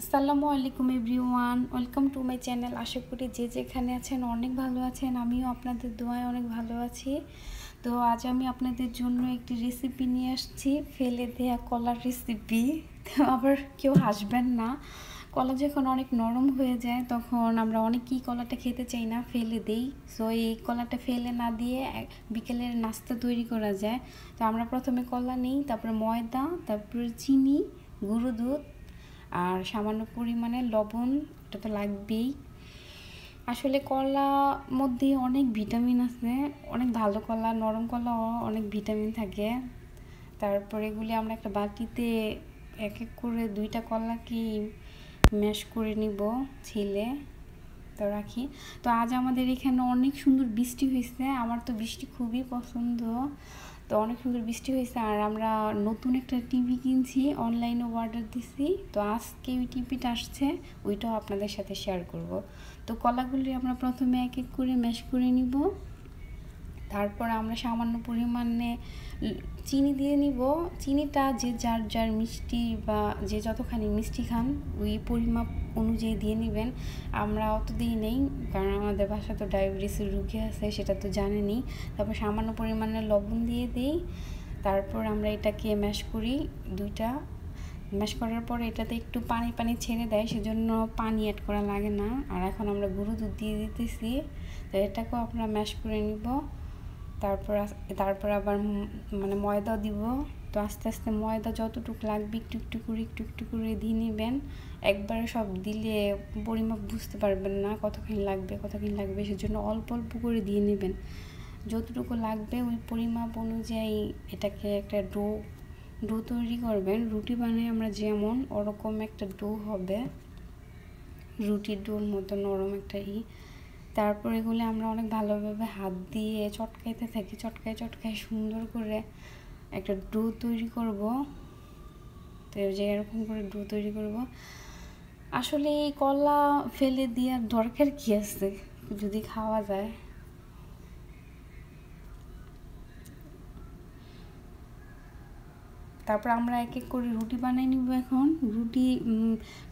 আসসালামু আলাইকুম everyone welcome to my channel আশা করি যে যেখানে আছেন অনেক ভালো আছেন আমিও আপনাদের দোয়ায় অনেক ভালো আছি তো আজ আমি আপনাদের জন্য একটি রেসিপি নিয়ে আসছি ফেলে দেয়া কলার রেসিপি তো আবার কেউ হাসবেন না কলা যখন অনেক নরম হয়ে যায় তখন আমরা অনেকেই কলাটা খেতে চাই না ফেলে দেই সো এই কলাটা ফেলে না দিয়ে বিকেলের নাস্তা তৈরি করা যায় তো আমরা প্রথমে কলা নিই তারপরে ময়দা তারপরে চিনি গুঁড়ো দুধ আর সামান্য পরিমাণে লবণ এটা তো লাগবেই আসলে কলা মধ্যে অনেক ভিটামিন আছে অনেক ভালো কলা নরম কলা অনেক ভিটামিন থাকে তারপরে এগুলি আমরা একটা বাটিতে এক এক করে দুইটা কলাকে ম্যাশ করে নিব ছেলে তো রাখি তো আজ আমাদের এখানে অনেক সুন্দর বৃষ্টি হয়েছে আমার তো বৃষ্টি খুবই পছন্দ তো অনেক সুন্দর বৃষ্টি হয়েছে আর আমরা নতুন একটা টিভি কিনছি অনলাইনে অর্ডার দিছি তো আজকে ওই টিভিটা আসছে ওইটাও আপনাদের সাথে শেয়ার করব তো কলাগুলি আমরা প্রথমে এক এক করে ম্যাশ করে নিব তারপর আমরা সামান্য পরিমাণে চিনি দিয়ে নিব চিনিটা যে যার যার মিষ্টি বা যে যতখানি মিষ্টি খান ওই পরিমাপ অনুযায়ী দিয়ে নেবেন আমরা অত দিই নেই কারণ আমাদের বাসা তো ডায়াবেটিসের রুগী আছে সেটা তো জানেনি তারপর সামান্য পরিমাণে লবণ দিয়ে দিই তারপর আমরা এটাকে ম্যাশ করি দুইটা ম্যাশ করার পরে এটাতে একটু পানি পানি ছেড়ে দেয় সেজন্য পানি অ্যাড করা লাগে না আর এখন আমরা গুঁড়ো দুধ দিয়ে দিতেছি তো এটাকেও আমরা ম্যাশ করে নিব তারপর তারপর আবার মানে ময়দা দিব তো আস্তে আস্তে ময়দা যতটুকু লাগবে একটু একটু করে একটু একটু করে দিয়ে নেবেন একবারে সব দিলে পরিমাপ বুঝতে পারবেন না কতখানি লাগবে কতখানি লাগবে সেজন্য অল্প অল্প করে দিয়ে নেবেন যতটুকু লাগবে ওই পরিমাপ অনুযায়ী এটাকে একটা ডো ডো তৈরি করবেন রুটি বানাই আমরা যেমন ওরকম একটা ডো হবে রুটির ডোর মতো নরম একটা ই তারপর এগুলো আমরা অনেক ভালোভাবে হাত দিয়ে চটকাইতে থাকি চটকায় চটকায় সুন্দর করে একটা ডো তৈরি করব তো যে এরকম করে ডো তৈরি করব আসলে এই কলা ফেলে দেওয়ার দরকার কী আছে যদি খাওয়া যায় তারপর আমরা এক এক করে রুটি বানাই নিব এখন রুটি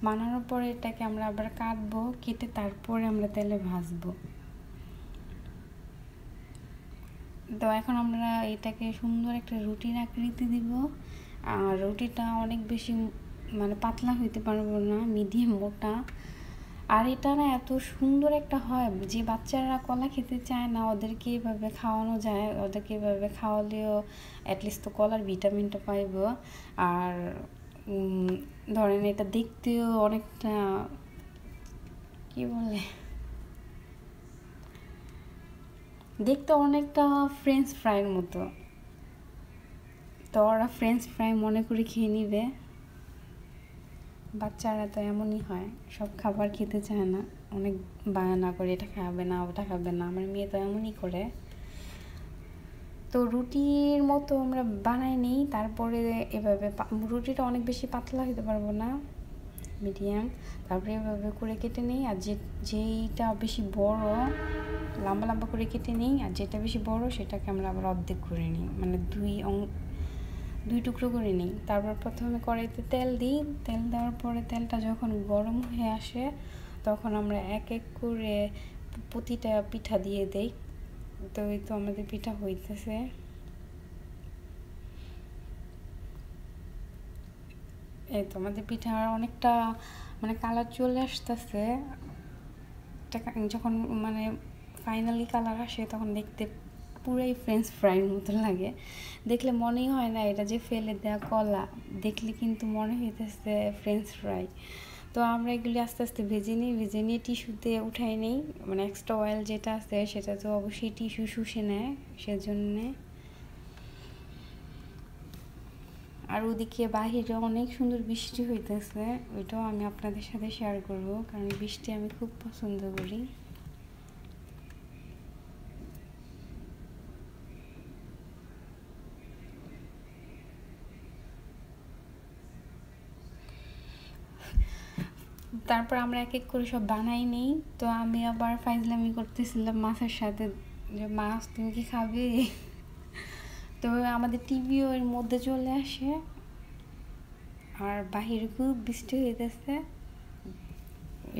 বানানোর পরে এটাকে আমরা আবার কাটবো কেটে তারপরে আমরা তেলে ভাজবো তো এখন আমরা এটাকে সুন্দর একটা রুটির আকৃতি দিব আর রুটিটা অনেক বেশি মানে পাতলা হইতে পারবো না মিডিয়াম মোটা আর এটা না এত সুন্দর একটা হয় যে বাচ্চারা কলা খেতে চায় না ওদেরকে এভাবে খাওয়ানো যায় ওদেরকে এভাবে খাওয়ালেও অ্যাটলিস্ট তো কলার ভিটামিনটা পাইব আর ধরেন এটা দেখতেও অনেকটা কি বলে দেখতে অনেকটা ফ্রেঞ্চ ফ্রাইয়ের মতো তো ওরা ফ্রেঞ্চ ফ্রাই মনে করে খেয়ে নিবে বাচ্চারা তো এমনই হয় সব খাবার খেতে চায় না অনেক বায়না করে এটা খাবে না ওটা খাবে না আমার মেয়ে তো এমনই করে তো রুটির মতো আমরা বানাই নিই তারপরে এভাবে রুটিটা অনেক বেশি পাতলা হতে পারবো না মিডিয়াম তারপরে এভাবে করে কেটে নিই আর যে যেইটা বেশি বড় লম্বা লম্বা করে কেটে নিই আর যেটা বেশি বড় সেটাকে আমরা আবার অর্ধেক করে নিই মানে দুই দুই টুকরো করে নিই তারপর প্রথমে কড়াইতে তেল দিই তেল দেওয়ার পরে তেলটা যখন গরম হয়ে আসে তখন আমরা এক এক করে প্রতিটা পিঠা দিয়ে দেই তো ওই তো আমাদের পিঠা হইতেছে এই তো আমাদের পিঠা অনেকটা মানে কালার চলে আসতেছে যখন মানে ফাইনালি কালার আসে তখন দেখতে পুরোই ফ্রেঞ্চ ফ্রাইয়ের মতো লাগে দেখলে মনেই হয় না এটা যে ফেলে দেওয়া কলা দেখলে কিন্তু মনে হইতেছে ফ্রেঞ্চ ফ্রাই তো আমরা এগুলি আস্তে আস্তে ভেজে নিই ভেজে নিয়ে টিস্যুতে উঠাই নিই মানে এক্সট্রা অয়েল যেটা আছে সেটা তো অবশ্যই টিস্যু শুষে নেয় সেজন্যে আর ওদিকে বাহিরে অনেক সুন্দর বৃষ্টি হইতেছে ওইটাও আমি আপনাদের সাথে শেয়ার করব কারণ বৃষ্টি আমি খুব পছন্দ করি তারপর আমরা এক এক করে সব বানাই নিই তো আমি আবার ফাইজলামি করতেছিলাম মাছের সাথে যে মাছ তুমি কি খাবে তো আমাদের টিভিও এর মধ্যে চলে আসে আর বাহির খুব বৃষ্টি হইতেছে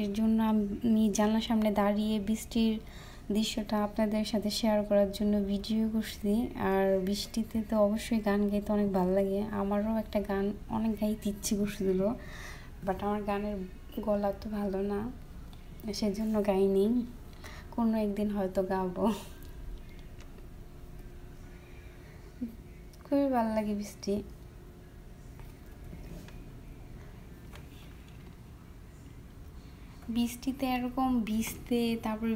এর জন্য আমি জানলার সামনে দাঁড়িয়ে বৃষ্টির দৃশ্যটা আপনাদের সাথে শেয়ার করার জন্য ভিডিও করছি আর বৃষ্টিতে তো অবশ্যই গান গাইতে অনেক ভালো লাগে আমারও একটা গান অনেক গাইতে ইচ্ছে করছিল বাট আমার গানের গলা তো ভালো না সেজন্য গাইনি কোনো একদিন হয়তো গাবো খুবই ভালো লাগে বৃষ্টি বৃষ্টিতে এরকম ভিজতে তারপরে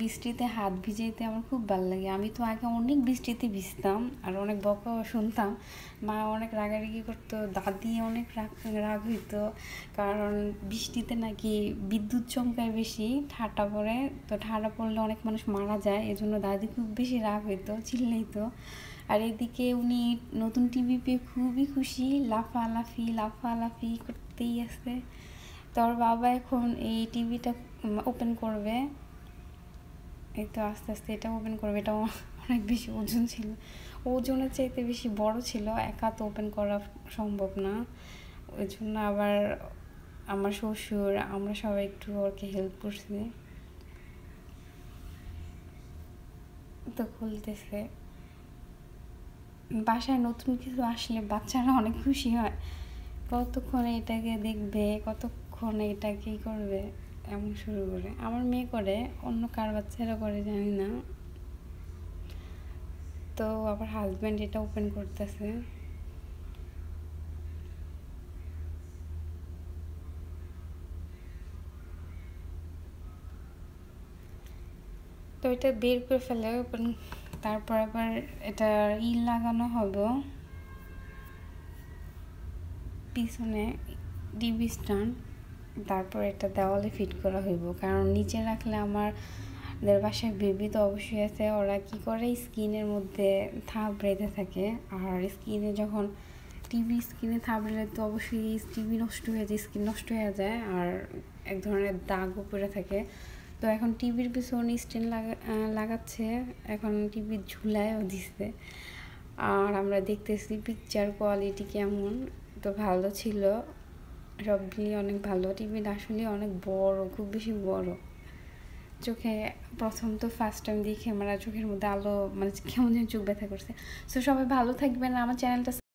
বৃষ্টিতে হাত ভিজাইতে আমার খুব ভালো লাগে আমি তো আগে অনেক বৃষ্টিতে ভিজতাম আর অনেক বকাও শুনতাম মা অনেক রাগারাগি করতো দাদি অনেক রাগ রাগ হইতো কারণ বৃষ্টিতে নাকি বিদ্যুৎ চমকায় বেশি ঠাটা পড়ে তো ঠাটা পড়লে অনেক মানুষ মারা যায় এজন্য দাদি খুব বেশি রাগ হইতো চিল্লাইতো আর এদিকে উনি নতুন টিভি পেয়ে খুবই খুশি লাফালাফি লাফালাফি করতেই আসে তোর বাবা এখন এই টিভিটা ওপেন করবে এই তো আস্তে আস্তে এটা ওপেন করবে এটা অনেক বেশি ওজন ছিল ওজনের চাইতে বেশি বড় ছিল একা তো ওপেন করা সম্ভব না ওই জন্য আবার আমার শ্বশুর আমরা সবাই একটু ওরকে হেল্প করছি তো খুলতেছে বাসায় নতুন কিছু আসলে বাচ্চারা অনেক খুশি হয় কতক্ষণ এটাকে দেখবে কত কখন এটা কি করবে এমন শুরু করে আমার মেয়ে করে অন্য কার বাচ্চারা করে জানি না তো আমার হাজব্যান্ড এটা ওপেন করতেছে তো এটা বের করে ফেলে তারপর আবার এটা ই লাগানো হবে পিছনে ডিবি স্টান্ড তারপর এটা দেওয়ালে ফিট করা হইব কারণ নিচে রাখলে আমার দের বাসায় বেবি তো অবশ্যই আছে ওরা কি করে স্কিনের মধ্যে থাপ বেঁধে থাকে আর স্কিনে যখন টিভি স্কিনে থাবড়েলে তো অবশ্যই টিভি নষ্ট হয়ে যায় স্কিন নষ্ট হয়ে যায় আর এক ধরনের দাগ উপরে থাকে তো এখন টিভির পিছনে স্টেন লাগা লাগাচ্ছে এখন টিভি ঝুলায়ও দিছে আর আমরা দেখতেছি পিকচার কোয়ালিটি কেমন তো ভালো ছিল রব্বি অনেক ভালো টিভিটা আসলে অনেক বড় খুব বেশি বড় চোখে প্রথম তো ফার্স্ট টাইম দেখি আমার চোখের মধ্যে আলো মানে কেমন যেন চোখ ব্যথা করছে সো সবাই ভালো থাকবেন আমার চ্যানেলটা